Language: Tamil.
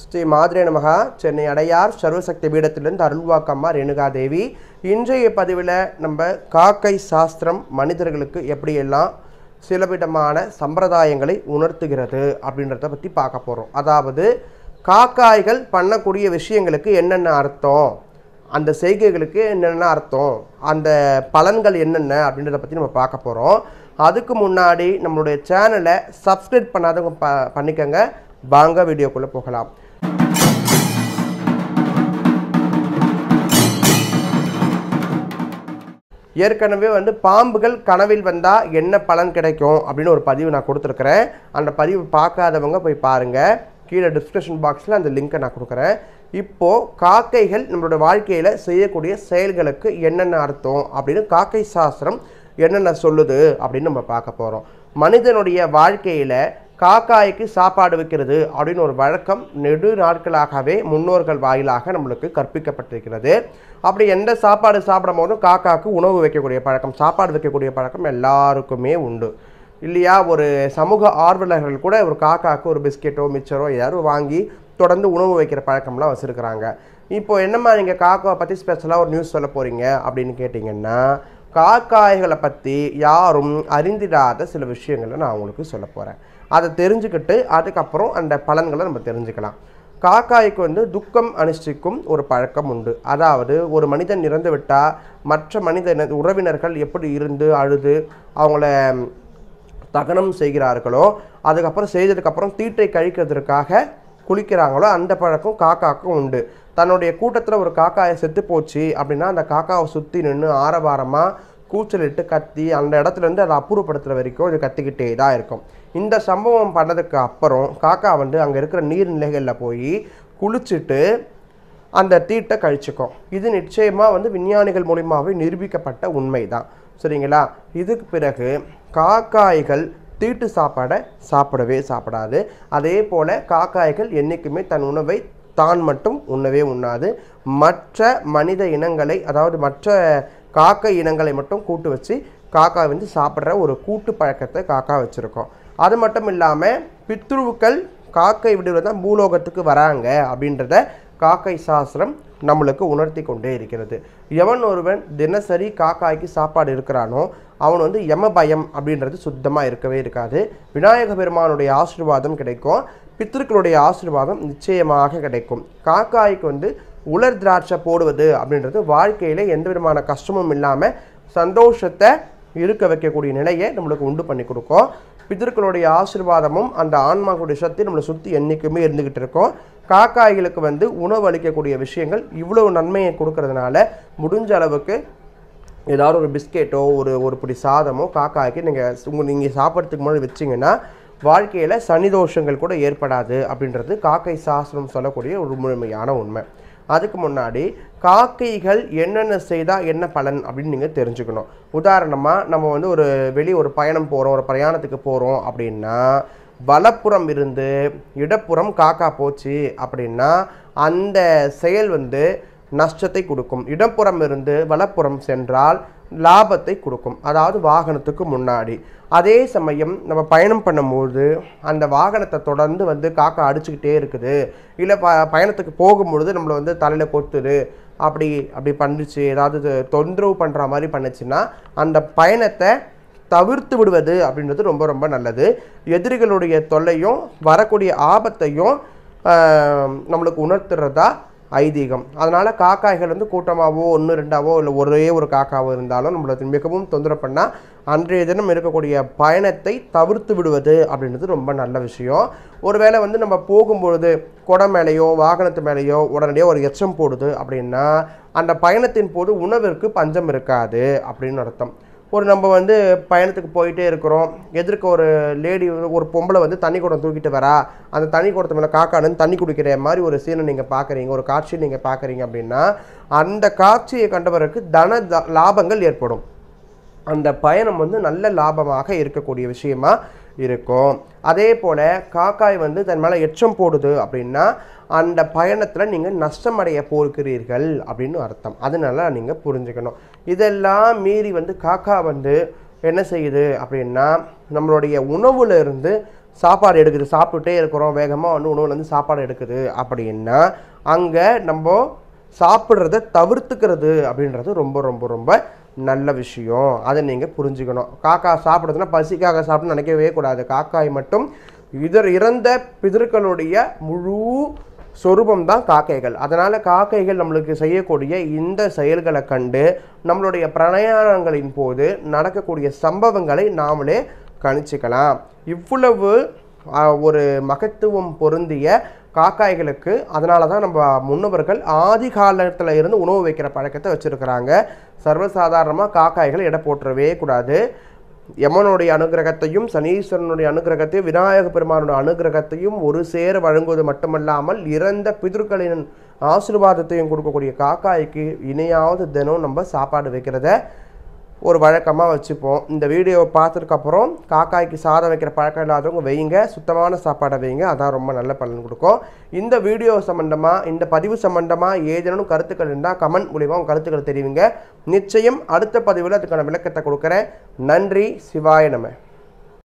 ஸ்ரீ மாதிரே நமகா சென்னை அடையார் சர்வசக்தி பீடத்திலிருந்து அருள்வாக்கம்மா தேவி இன்றைய பதிவில் நம்ம காக்கை சாஸ்திரம் மனிதர்களுக்கு எப்படியெல்லாம் சில விதமான சம்பிரதாயங்களை உணர்த்துகிறது அப்படின்றத பற்றி பார்க்க போகிறோம் அதாவது காக்காய்கள் பண்ணக்கூடிய விஷயங்களுக்கு என்னென்ன அர்த்தம் அந்த செய்கைகளுக்கு என்னென்ன அர்த்தம் அந்த பலன்கள் என்னென்ன அப்படின்றத பற்றி நம்ம பார்க்க போகிறோம் அதுக்கு முன்னாடி நம்மளுடைய சேனலை சப்ஸ்கிரைப் பண்ணாதவங்க ப பண்ணிக்கோங்க வாங்க வீடியோக்குள்ளே போகலாம் ஏற்கனவே வந்து பாம்புகள் கனவில் வந்தால் என்ன பலன் கிடைக்கும் அப்படின்னு ஒரு பதிவு நான் கொடுத்துருக்குறேன் அந்த பதிவு பார்க்காதவங்க போய் பாருங்கள் கீழே டிஸ்கிரிப்ஷன் பாக்ஸில் அந்த லிங்க்கை நான் கொடுக்குறேன் இப்போது காக்கைகள் நம்மளோட வாழ்க்கையில் செய்யக்கூடிய செயல்களுக்கு என்னென்ன அர்த்தம் அப்படின்னு காக்கை சாஸ்திரம் என்னென்ன சொல்லுது அப்படின்னு நம்ம பார்க்க போகிறோம் மனிதனுடைய வாழ்க்கையில் காக்காய்க்கு சாப்பாடு வைக்கிறது அப்படின்னு ஒரு வழக்கம் நெடு நாட்களாகவே முன்னோர்கள் வாயிலாக நம்மளுக்கு கற்பிக்கப்பட்டிருக்கிறது அப்படி எந்த சாப்பாடு சாப்பிடும் போதும் காக்காவுக்கு உணவு வைக்கக்கூடிய பழக்கம் சாப்பாடு வைக்கக்கூடிய பழக்கம் எல்லாருக்குமே உண்டு இல்லையா ஒரு சமூக ஆர்வலர்கள் கூட ஒரு காக்காக்கு ஒரு பிஸ்கெட்டோ மிச்சரோ ஏதாவது வாங்கி தொடர்ந்து உணவு வைக்கிற பழக்கம்லாம் வச்சுருக்கிறாங்க இப்போது என்னம்மா நீங்கள் காக்காவை பற்றி ஸ்பெஷலாக ஒரு நியூஸ் சொல்ல போகிறீங்க அப்படின்னு கேட்டிங்கன்னா காக்காய்களை பற்றி யாரும் அறிந்திடாத சில விஷயங்களை நான் உங்களுக்கு சொல்ல போகிறேன் அதை தெரிஞ்சுக்கிட்டு அதுக்கப்புறம் அந்த பலன்களை நம்ம தெரிஞ்சுக்கலாம் காக்காய்க்கு வந்து துக்கம் அனுஷ்டிக்கும் ஒரு பழக்கம் உண்டு அதாவது ஒரு மனிதன் இறந்து விட்டால் மற்ற மனித உறவினர்கள் எப்படி இருந்து அழுது அவங்கள தகனம் செய்கிறார்களோ அதுக்கப்புறம் செய்ததுக்கப்புறம் தீட்டை கழிக்கிறதுக்காக குளிக்கிறாங்களோ அந்த பழக்கம் காக்காக்கும் உண்டு தன்னுடைய கூட்டத்தில் ஒரு காக்காயை செத்து போச்சு அப்படின்னா அந்த காக்காவை சுற்றி நின்று ஆரவாரமாக கூச்சலிட்டு கத்தி அந்த இடத்துலேருந்து அதை அப்புறப்படுத்துகிற வரைக்கும் இது கத்திக்கிட்டே தான் இருக்கும் இந்த சம்பவம் பண்ணதுக்கு அப்புறம் காக்கா வந்து அங்கே இருக்கிற நீர்நிலைகளில் போய் குளிச்சுட்டு அந்த தீட்டை கழிச்சுக்கும் இது நிச்சயமாக வந்து விஞ்ஞானிகள் மூலியமாகவே நிரூபிக்கப்பட்ட உண்மை தான் சரிங்களா இதுக்கு பிறகு காக்காய்கள் தீட்டு சாப்பாடை சாப்பிடவே சாப்பிடாது அதே போல் காக்காய்கள் என்றைக்குமே தன் உணவை தான் மட்டும் உண்ணவே உண்ணாது மற்ற மனித இனங்களை அதாவது மற்ற காக்கை இனங்களை மட்டும் கூட்டு வச்சு காக்கா வந்து சாப்பிட்ற ஒரு கூட்டு பழக்கத்தை காக்கா வச்சுருக்கோம் அது மட்டும் இல்லாமல் பித்ருவுக்கள் காக்கை விடுவது தான் பூலோகத்துக்கு வராங்க அப்படின்றத காக்கை சாஸ்திரம் நம்மளுக்கு உணர்த்தி கொண்டே இருக்கிறது எவன் ஒருவன் தினசரி காக்காய்க்கு சாப்பாடு இருக்கிறானோ அவன் வந்து எம பயம் அப்படின்றது சுத்தமாக இருக்கவே இருக்காது விநாயக பெருமானுடைய ஆசீர்வாதம் கிடைக்கும் பித்திருக்களுடைய ஆசீர்வாதம் நிச்சயமாக கிடைக்கும் காக்காய்க்கு வந்து உலர் திராட்சை போடுவது அப்படின்றது வாழ்க்கையில் எந்த விதமான கஷ்டமும் இல்லாமல் சந்தோஷத்தை இருக்க வைக்கக்கூடிய நிலையை நம்மளுக்கு உண்டு பண்ணி கொடுக்கும் பிதர்களுடைய ஆசிர்வாதமும் அந்த ஆன்மாக்களுடைய சக்தி நம்மளை சுற்றி என்றைக்குமே இருந்துக்கிட்டு இருக்கோம் காக்காய்களுக்கு வந்து உணவு அளிக்கக்கூடிய விஷயங்கள் இவ்வளவு நன்மையை கொடுக்கறதுனால முடிஞ்ச அளவுக்கு ஏதாவது ஒரு பிஸ்கெட்டோ ஒரு ஒரு பிடி சாதமோ காக்காய்க்கு நீங்கள் உங்கள் நீங்கள் சாப்பிட்றதுக்கு முன்னாடி வச்சிங்கன்னா வாழ்க்கையில் சனிதோஷங்கள் கூட ஏற்படாது அப்படின்றது காக்கை சாஸ்திரம் சொல்லக்கூடிய ஒரு முழுமையான உண்மை அதுக்கு முன்னாடி காக்கைகள் என்னென்ன செய்தால் என்ன பலன் அப்படின்னு நீங்கள் தெரிஞ்சுக்கணும் உதாரணமாக நம்ம வந்து ஒரு வெளியே ஒரு பயணம் போகிறோம் ஒரு பிரயாணத்துக்கு போகிறோம் அப்படின்னா வலப்புறம் இருந்து இடப்புறம் காக்கா போச்சு அப்படின்னா அந்த செயல் வந்து நஷ்டத்தை கொடுக்கும் இடப்புறம் இருந்து வலப்புறம் சென்றால் லாபத்தை கொடுக்கும் அதாவது வாகனத்துக்கு முன்னாடி அதே சமயம் நம்ம பயணம் பண்ணும்போது அந்த வாகனத்தை தொடர்ந்து வந்து காக்கா அடிச்சுக்கிட்டே இருக்குது இல்லை ப பயணத்துக்கு போகும்பொழுது நம்மளை வந்து தலையில் கொத்துது அப்படி அப்படி பண்ணிச்சு ஏதாவது தொந்தரவு பண்ணுற மாதிரி பண்ணுச்சுன்னா அந்த பயணத்தை தவிர்த்து விடுவது அப்படின்றது ரொம்ப ரொம்ப நல்லது எதிரிகளுடைய தொல்லையும் வரக்கூடிய ஆபத்தையும் நம்மளுக்கு உணர்த்துறதா ஐதீகம் அதனால் காக்காய்கள் வந்து கூட்டமாகவோ ஒன்று ரெண்டாவோ இல்லை ஒரே ஒரு காக்காவோ இருந்தாலும் நம்மளை மிகவும் தொந்தர பண்ணால் அன்றைய தினம் இருக்கக்கூடிய பயணத்தை தவிர்த்து விடுவது அப்படின்றது ரொம்ப நல்ல விஷயம் ஒருவேளை வந்து நம்ம போகும்பொழுது குடம் மேலேயோ வாகனத்து மேலேயோ உடனடியாக ஒரு எச்சம் போடுது அப்படின்னா அந்த பயணத்தின் போது உணவிற்கு பஞ்சம் இருக்காது அப்படின்னு அர்த்தம் ஒரு நம்ம வந்து பயணத்துக்கு போயிட்டே இருக்கிறோம் எதிர்க்க ஒரு லேடி ஒரு பொம்பளை வந்து தண்ணி குடம் தூக்கிட்டு வரா அந்த தண்ணி குடத்து மேலே காக்கானு தண்ணி குடிக்கிற மாதிரி ஒரு சீனை நீங்கள் பார்க்குறீங்க ஒரு காட்சியை நீங்கள் பார்க்குறீங்க அப்படின்னா அந்த காட்சியை கண்டவருக்கு தன லாபங்கள் ஏற்படும் அந்த பயணம் வந்து நல்ல லாபமாக இருக்கக்கூடிய விஷயமா இருக்கும் அதே போல் காக்காய் வந்து தன் மேலே எச்சம் போடுது அப்படின்னா அந்த பயணத்தில் நீங்கள் நஷ்டமடைய போகிறீர்கள் அப்படின்னு அர்த்தம் அதனால நீங்கள் புரிஞ்சுக்கணும் இதெல்லாம் மீறி வந்து காக்கா வந்து என்ன செய்யுது அப்படின்னா நம்மளுடைய உணவுலேருந்து சாப்பாடு எடுக்குது சாப்பிட்டுட்டே இருக்கிறோம் வேகமாக வந்து உணவுலேருந்து சாப்பாடு எடுக்குது அப்படின்னா அங்கே நம்ம சாப்பிட்றத தவிர்த்துக்கிறது அப்படின்றது ரொம்ப ரொம்ப ரொம்ப நல்ல விஷயம் அதை நீங்கள் புரிஞ்சுக்கணும் காக்கா சாப்பிடுதுன்னா பசிக்காக சாப்பிட்டு நினைக்கவே கூடாது காக்காய் மட்டும் இதர் இறந்த பிதர்களுடைய முழு சொரூபம் தான் காக்கைகள் அதனால் காக்கைகள் நம்மளுக்கு செய்யக்கூடிய இந்த செயல்களை கண்டு நம்மளுடைய பிரயாணங்களின் போது நடக்கக்கூடிய சம்பவங்களை நாமளே கணிச்சுக்கலாம் இவ்வளவு ஒரு மகத்துவம் பொருந்திய காக்காய்களுக்கு அதனால தான் நம்ம முன்னவர்கள் ஆதி காலத்தில் இருந்து உணவு வைக்கிற பழக்கத்தை வச்சுருக்கிறாங்க சர்வசாதாரணமாக காக்காய்கள் எடை போட்டுறவே கூடாது யமனுடைய அனுகிரகத்தையும் சனீஸ்வரனுடைய அனுகிரகத்தையும் விநாயக பெருமானுடைய அனுகிரகத்தையும் ஒரு சேர வழங்குவது மட்டுமல்லாமல் இறந்த பிதர்களின் ஆசீர்வாதத்தையும் கொடுக்கக்கூடிய காக்காய்க்கு இணையாவது தினம் நம்ம சாப்பாடு வைக்கிறத ஒரு வழக்கமாக வச்சுப்போம் இந்த வீடியோவை பார்த்ததுக்கப்புறம் காக்காய்க்கு சாதம் வைக்கிற பழக்கம் இல்லாதவங்க வைங்க சுத்தமான சாப்பாடை வைங்க அதான் ரொம்ப நல்ல பலன் கொடுக்கும் இந்த வீடியோ சம்மந்தமாக இந்த பதிவு சம்மந்தமாக ஏதேனும் கருத்துக்கள் இருந்தால் கமெண்ட் மூலிமா உங்கள் கருத்துக்களை தெரிவிங்க நிச்சயம் அடுத்த பதிவில் அதுக்கான விளக்கத்தை கொடுக்குறேன் நன்றி சிவாய நம்ம